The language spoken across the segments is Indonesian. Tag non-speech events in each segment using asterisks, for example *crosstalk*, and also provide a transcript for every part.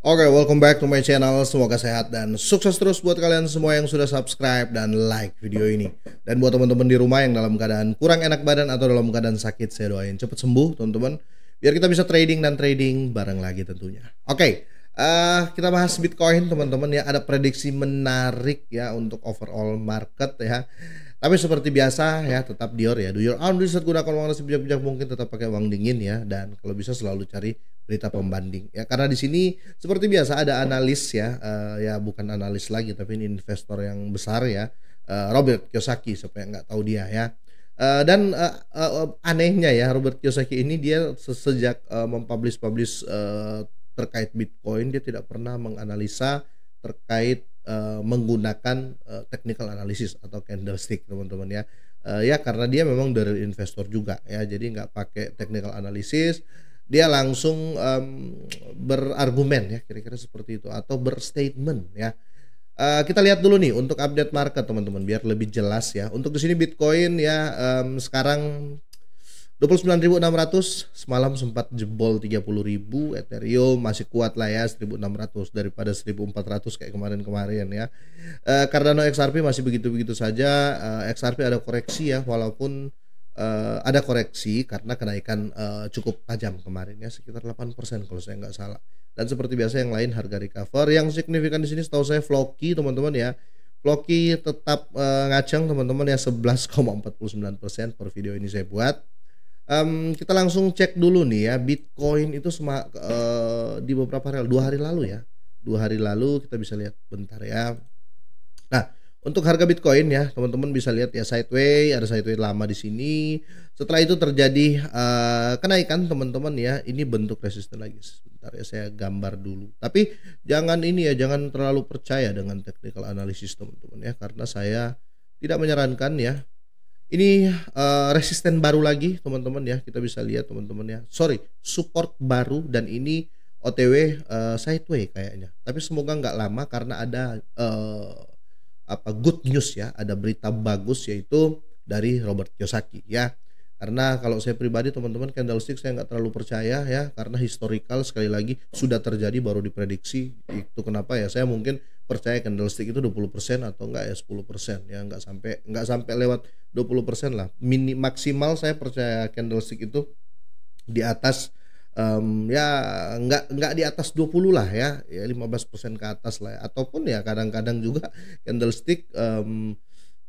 Oke, okay, welcome back to my channel. Semoga sehat dan sukses terus buat kalian semua yang sudah subscribe dan like video ini. Dan buat teman-teman di rumah yang dalam keadaan kurang enak badan atau dalam keadaan sakit, saya doain cepat sembuh, teman-teman. Biar kita bisa trading dan trading bareng lagi tentunya. Oke, okay, uh, eh, kita bahas Bitcoin, teman-teman ya. Ada prediksi menarik ya untuk overall market ya. Tapi seperti biasa ya, tetap Dior ya. Do your own research, gunakan uang resep bijak-bijak mungkin, tetap pakai uang dingin ya. Dan kalau bisa selalu cari berita pembanding ya karena di sini seperti biasa ada analis ya uh, ya bukan analis lagi tapi ini investor yang besar ya uh, Robert Kiyosaki supaya nggak tahu dia ya uh, dan uh, uh, anehnya ya Robert Kiyosaki ini dia sejak uh, mempublish publish uh, terkait Bitcoin dia tidak pernah menganalisa terkait uh, menggunakan uh, technical analysis atau candlestick teman-teman ya uh, ya karena dia memang dari investor juga ya jadi nggak pakai technical analysis dia langsung um, berargumen ya kira-kira seperti itu atau berstatement ya. Uh, kita lihat dulu nih untuk update market teman-teman biar lebih jelas ya. Untuk di sini Bitcoin ya um, sekarang 29.600 semalam sempat jebol 30.000 Ethereum masih kuat lah ya 1.600 daripada 1.400 kayak kemarin-kemarin ya uh, Cardano XRP masih begitu-begitu saja uh, eh, XRP ada koreksi ya walaupun uh, ada koreksi karena kenaikan uh, cukup tajam kemarin ya sekitar 8% kalau saya nggak salah. Dan seperti biasa yang lain harga recover yang signifikan di sini setahu saya Floki teman-teman ya. Floki tetap uh, ngaceng teman-teman ya 11,49% per video ini saya buat. Um, kita langsung cek dulu nih ya Bitcoin itu sema, uh, di beberapa hari dua hari lalu ya dua hari lalu kita bisa lihat bentar ya. Nah untuk harga Bitcoin ya, teman-teman bisa lihat ya sideways, ada sideways lama di sini. Setelah itu terjadi uh, kenaikan teman-teman ya. Ini bentuk resisten lagi. Sebentar ya saya gambar dulu. Tapi jangan ini ya, jangan terlalu percaya dengan technical analysis teman-teman ya karena saya tidak menyarankan ya. Ini uh, resisten baru lagi teman-teman ya. Kita bisa lihat teman-teman ya. Sorry, support baru dan ini OTW uh, eh, sideways kayaknya. Tapi semoga nggak lama karena ada uh, apa good news ya, ada berita bagus yaitu dari Robert Kiyosaki ya. Karena kalau saya pribadi teman-teman candlestick saya nggak terlalu percaya ya karena historical sekali lagi sudah terjadi baru diprediksi itu kenapa ya saya mungkin percaya candlestick itu 20% atau enggak ya 10% ya nggak sampai nggak sampai lewat 20% lah mini maksimal saya percaya candlestick itu di atas um, ya nggak nggak di atas 20 lah ya ya 15% ke atas lah ya. ataupun ya kadang-kadang juga *laughs* candlestick um,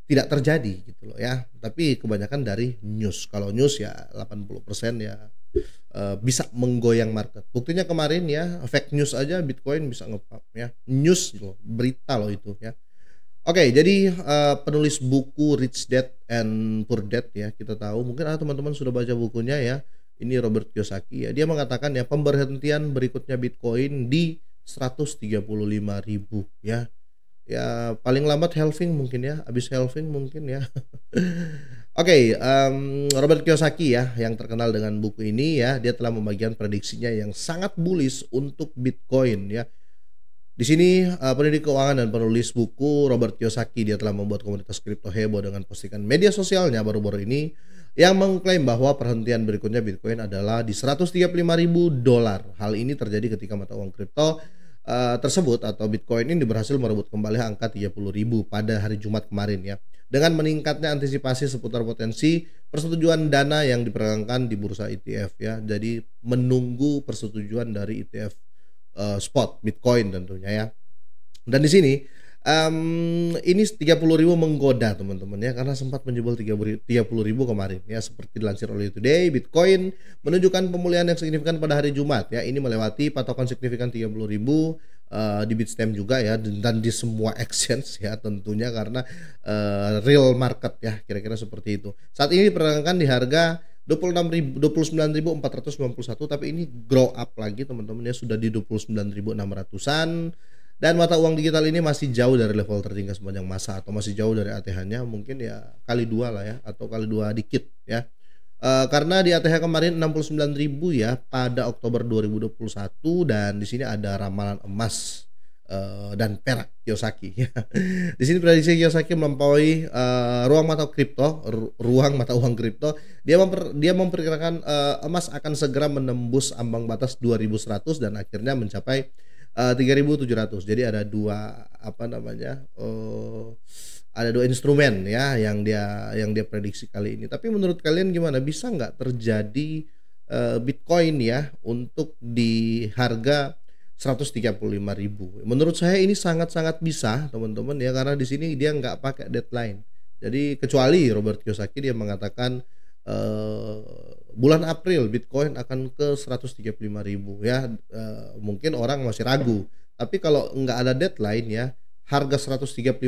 tidak terjadi gitu loh ya tapi kebanyakan dari news kalau news ya 80% ya uh, bisa menggoyang market buktinya kemarin ya fake news aja Bitcoin bisa ngepap ya news loh berita loh itu ya Oke, okay, jadi uh, penulis buku Rich Dad and Poor Dad ya kita tahu mungkin ah teman-teman sudah baca bukunya ya ini Robert Kiyosaki ya dia mengatakan ya pemberhentian berikutnya Bitcoin di 135 ribu ya ya paling lambat halving mungkin ya abis halving mungkin ya *laughs* oke okay, um, Robert Kiyosaki ya yang terkenal dengan buku ini ya dia telah membagikan prediksinya yang sangat bullish untuk Bitcoin ya di sini uh, eh, pendidik keuangan dan penulis buku Robert Kiyosaki dia telah membuat komunitas kripto heboh dengan postingan media sosialnya baru-baru ini yang mengklaim bahwa perhentian berikutnya Bitcoin adalah di 135.000 dolar. Hal ini terjadi ketika mata uang kripto uh, tersebut atau Bitcoin ini berhasil merebut kembali angka 30.000 pada hari Jumat kemarin ya. Dengan meningkatnya antisipasi seputar potensi persetujuan dana yang diperdagangkan di bursa ETF ya. Jadi menunggu persetujuan dari ETF uh, eh, spot Bitcoin tentunya ya. Dan di sini Um, ini ribu menggoda teman-teman ya karena sempat menjebol 30.000 ribu kemarin ya seperti dilansir oleh Today Bitcoin menunjukkan pemulihan yang signifikan pada hari Jumat ya ini melewati patokan signifikan 30.000 ribu uh, di Bitstamp juga ya dan di semua *laughs* exchange ya tentunya karena uh, real market ya kira-kira seperti itu saat ini diperdagangkan di harga 26.000 29.491 tapi ini grow up lagi teman-teman ya sudah di 29.600-an dan mata uang digital ini masih jauh dari level tertinggi sepanjang masa atau masih jauh dari ATH-nya mungkin ya kali dua lah ya atau kali dua dikit ya. E, karena di ATH kemarin 69.000 ya pada Oktober 2021 dan di sini ada ramalan emas e, dan perak Kiyosaki. *laughs* di sini prediksi Kiyosaki melampaui e, ruang mata kripto, ruang mata uang kripto. Dia memper dia memperkirakan emas akan segera menembus ambang batas 2100 dan akhirnya mencapai Eh, tujuh 3700 jadi ada dua apa namanya uh, ada dua instrumen ya yang dia yang dia prediksi kali ini tapi menurut kalian gimana bisa nggak terjadi uh, Bitcoin ya untuk di harga 135.000 menurut saya ini sangat-sangat bisa teman-teman ya karena di sini dia nggak pakai deadline jadi kecuali Robert Kiyosaki dia mengatakan Eh, bulan April Bitcoin akan ke 135.000 ya. Uh, mungkin orang masih ragu. Tapi kalau nggak ada deadline ya, harga 135.000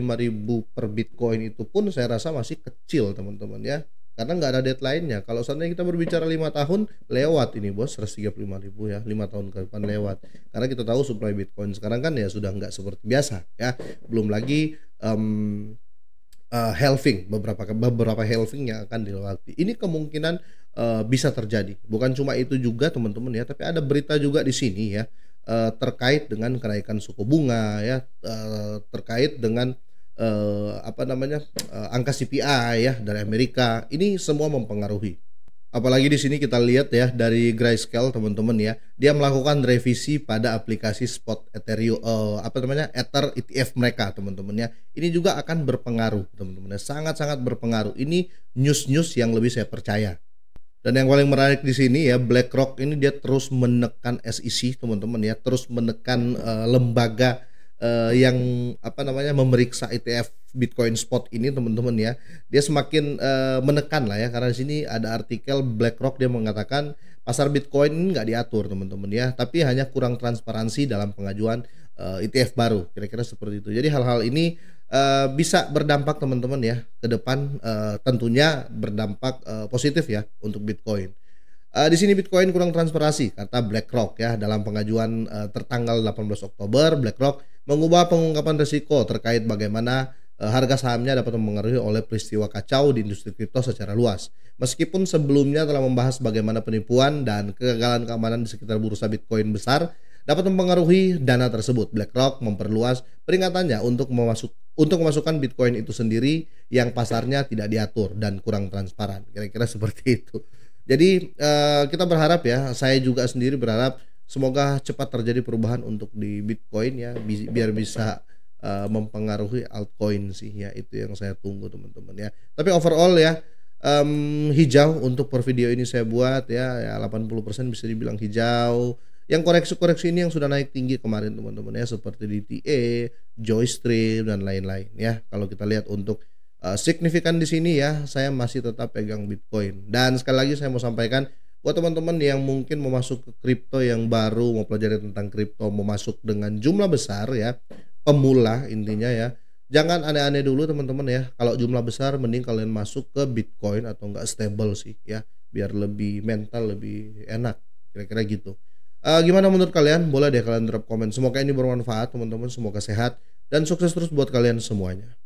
per Bitcoin itu pun saya rasa masih kecil, teman-teman ya. Karena nggak ada deadline-nya. Kalau seandainya kita berbicara lima tahun lewat ini bos ribu ya, lima tahun ke depan lewat. Karena kita tahu supply Bitcoin sekarang kan ya sudah nggak seperti biasa ya. Belum lagi um, uh, helving beberapa beberapa helving yang akan dilewati. Ini kemungkinan uh, bisa terjadi. Bukan cuma itu juga teman-teman ya, tapi ada berita juga di sini ya uh, terkait dengan kenaikan suku bunga ya, uh, terkait dengan uh, apa namanya uh, angka CPI ya dari Amerika. Ini semua mempengaruhi. Apalagi di sini kita lihat ya dari Grayscale teman-teman ya, dia melakukan revisi pada aplikasi spot Ethereum uh, apa namanya Ether ETF mereka teman-teman ya. Ini juga akan berpengaruh teman-teman ya, sangat-sangat berpengaruh. Ini news-news yang lebih saya percaya. Dan yang paling menarik di sini ya BlackRock ini dia terus menekan SEC teman-teman ya, terus menekan uh, lembaga uh, yang apa namanya memeriksa ETF Bitcoin spot ini teman-teman ya dia semakin uh, menekan lah ya karena di sini ada artikel BlackRock dia mengatakan pasar Bitcoin nggak diatur teman-teman ya tapi hanya kurang transparansi dalam pengajuan uh, eh, ETF baru kira-kira seperti itu jadi hal-hal ini uh, bisa berdampak teman-teman ya ke depan uh, tentunya berdampak uh, positif ya untuk Bitcoin Uh, di sini Bitcoin kurang transparansi kata BlackRock ya dalam pengajuan uh, tertanggal 18 Oktober BlackRock mengubah pengungkapan risiko terkait bagaimana Eh, harga sahamnya dapat mempengaruhi oleh peristiwa kacau di industri kripto secara luas. Meskipun sebelumnya telah membahas bagaimana penipuan dan kegagalan keamanan di sekitar bursa Bitcoin besar dapat mempengaruhi dana tersebut, BlackRock memperluas peringatannya untuk memasuk untuk memasukkan Bitcoin itu sendiri yang pasarnya tidak diatur dan kurang transparan. Kira-kira seperti itu. Jadi eh, kita berharap ya, saya juga sendiri berharap semoga cepat terjadi perubahan untuk di Bitcoin ya biar bisa Eh, mempengaruhi altcoin sih ya itu yang saya tunggu teman-teman ya tapi overall ya um, hijau untuk per video ini saya buat ya, ya 80% bisa dibilang hijau yang koreksi-koreksi ini yang sudah naik tinggi kemarin teman-teman ya seperti DTA, Joystream dan lain-lain ya. Kalau kita lihat untuk uh, signifikan di sini ya, saya masih tetap pegang Bitcoin. Dan sekali lagi saya mau sampaikan buat teman-teman yang mungkin mau masuk ke kripto yang baru, mau pelajari tentang kripto, mau masuk dengan jumlah besar ya pemula intinya ya jangan aneh-aneh dulu teman-teman ya kalau jumlah besar mending kalian masuk ke Bitcoin atau enggak stable sih ya biar lebih mental lebih enak kira-kira gitu uh, gimana menurut kalian boleh deh kalian drop komen semoga ini bermanfaat teman-teman semoga sehat dan sukses terus buat kalian semuanya